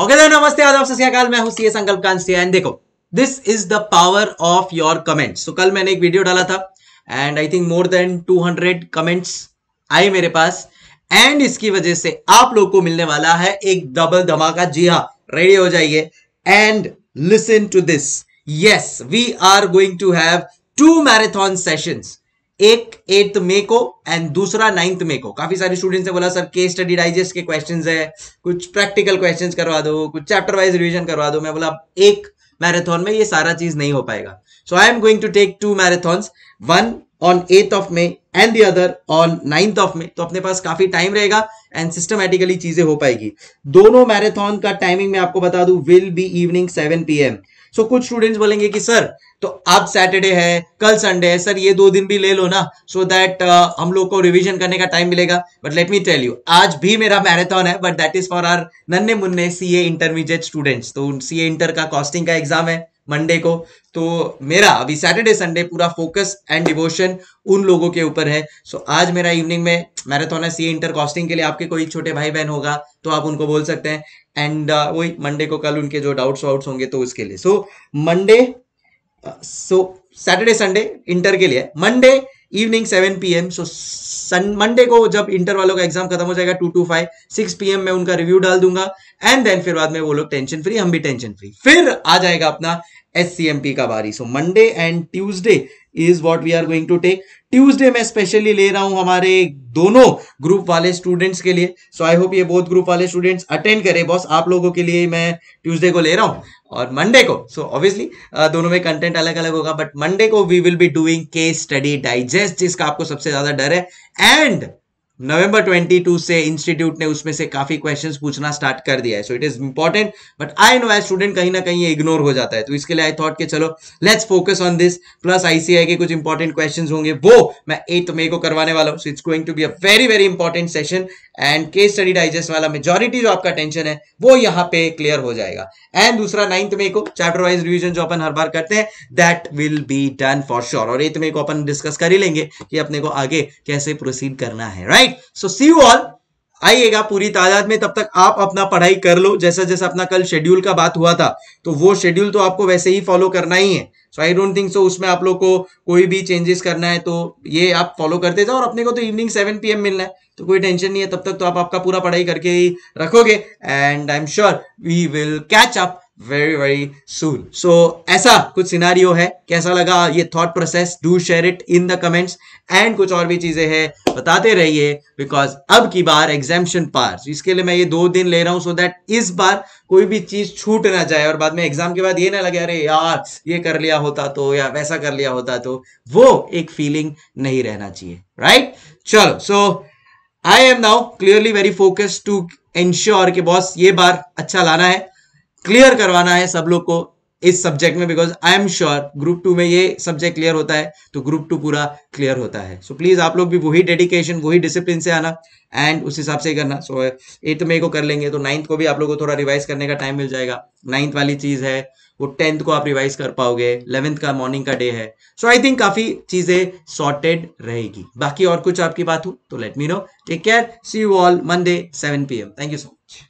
okay okay, नमस्ते आदाब सत्याकाल मैं हूं सीए संकल्प कांस्ते एंड देखो this is the power of your comments so कल मैंने एक वीडियो डाला था and I think more than 200 comments आए मेरे पास एंड इसकी वजह से आप लोग को मिलने वाला है एक डबल धमाका जी हाँ रेडी हो जाइए and listen to this yes we are going to have two marathon sessions एक एट्थ मे को एंड दूसरा नाइन्थ मे को काफी सारे स्टूडेंट्स ने बोला सर के स्टडी डाइजेस्ट के क्वेश्चंस है कुछ प्रैक्टिकल क्वेश्चंस करवा दो कुछ चैप्टर वाइज रिवीजन करवा दो मैं बोला एक मैराथन में ये सारा चीज नहीं हो पाएगा so I am going to take two marathon one on eighth of May and the other on ninth of May तो अपने पास काफी टाइम रहेगा एंड सिस्टमेटिकली चीजें हो पाएगी दोनों मैराथन का टाइमिंग मैं आपको बता दू will be evening seven p m so कुछ स्टूडेंट्स बोलेंगे कि सर तो आप सैटरडे है कल संडे है सर ये दो दिन भी ले लो ना सो so दैट uh, हम लोग को रिविजन करने का टाइम मिलेगा but let me tell you आज भी मेरा मैराथन है but that is for our नन्हे मुन्ने सी ए इंटरमीडिएट स्टूडेंट्स तो सी ए इंटर का कॉस्टिंग का एग्जाम है मंडे को तो मेरा अभी सैटरडे संडे पूरा फोकस एंड डिवोशन उन लोगों के ऊपर है सो so, आज मेरा इवनिंग में मैराथन है सी इंटर कॉस्टिंग के लिए आपके कोई छोटे भाई बहन होगा तो आप उनको बोल सकते हैं एंड uh, वही मंडे को कल उनके जो डाउट्स वाउट्स होंगे तो उसके लिए so Monday so Saturday Sunday inter के लिए Monday evening seven p m so Monday को जब इंटर वालों का एग्जाम खत्म हो जाएगा two to five six p m में उनका रिव्यू डाल दूंगा एंड देन फिर बाद में वो लोग टेंशन फ्री हम भी टेंशन फ्री फिर आ जाएगा अपना एस का बारी so Monday and Tuesday is what we are going to take Tuesday मैं स्पेशली ले रहा हूं हमारे दोनों ग्रुप वाले स्टूडेंट्स के लिए सो आई होप ये बोथ ग्रुप वाले स्टूडेंट्स अटेंड करें बॉस आप लोगों के लिए मैं ट्यूजडे को ले रहा हूं और मंडे को सो so ऑब्वियसली दोनों में कंटेंट अलग अलग होगा बट मंडे को we will be doing case study digest जिसका आपको सबसे ज्यादा डर है एंड नवंबर 22 से इंस्टीट्यूट ने उसमें से काफी क्वेश्चंस पूछना स्टार्ट कर दिया है so it is important but I know as student कहीं ना कहीं ये इग्नोर हो जाता है तो इसके लिए आई थॉट के चलो let's focus on this plus ICAI के कुछ इंपॉर्टेंट क्वेश्चंस होंगे वो मैं एट मे को करवाने वाला हूँ so it's going to be a very very important session and case study digest वाला मेजोरिटी जो आपका टेंशन है वो यहाँ पे क्लियर हो जाएगा एंड दूसरा नाइन्थ मे को चैप्टर वाइज रिविजन जो अपन हर बार करते हैं that will be done for sure और एट मे को अपन डिस्कस कर ही लेंगे कि अपने को आगे कैसे प्रोसीड करना है right so see you all आइएगा पूरी तादाद में तब तक आप अपना पढ़ाई कर लो जैसा जैसा अपना कल शेड्यूल का बात हुआ था तो वो शेड्यूल तो आपको वैसे ही फॉलो करना ही है सो आई डोंट थिंक सो उसमें आप लोग को कोई भी चेंजेस करना है तो ये आप फॉलो करते जाओ और अपने को तो इवनिंग सेवन पी मिलना है तो कोई टेंशन नहीं है तब तक तो आप आपका पूरा पढ़ाई करके ही रखोगे and I am sure we will catch up very very soon so ऐसा कुछ सिनारियो है कैसा लगा ये thought process do share it in the comments and कुछ और भी चीजें हैं बताते रहिए बिकॉज अब की बार एग्जामेशन पास इसके लिए मैं ये दो दिन ले रहा हूँ सो दैट इस बार कोई भी चीज छूट ना जाए और बाद में एग्जाम के बाद ये ना लगे अरे यार ये कर लिया लिया होता तो या वैसा कर लिया होता तो वो एक फीलिंग नहीं रहना चाहिए राइट चलो so I am now clearly very focused to ensure कि बॉस ये बार अच्छा लाना है क्लियर करवाना है सब लोग को इस सब्जेक्ट में because I am sure group two में ये सब्जेक्ट क्लियर होता है तो ग्रुप टू पूरा क्लियर होता है सो so, प्लीज आप लोग भी वही डेडिकेशन वही डिसिप्लिन से आना एंड उस हिसाब से करना सो एट्थ मे को कर लेंगे तो नाइन्थ को भी आप लोगों को थोड़ा रिवाइज करने का टाइम मिल जाएगा नाइन्थ वाली चीज है वो टेंथ को आप रिवाइज कर पाओगे इलेवेंथ का मॉर्निंग का डे है सो आई थिंक काफी चीजें सॉर्टेड रहेगी बाकी और कुछ आपकी बात हो तो let me know take care see you all Monday seven p thank you so much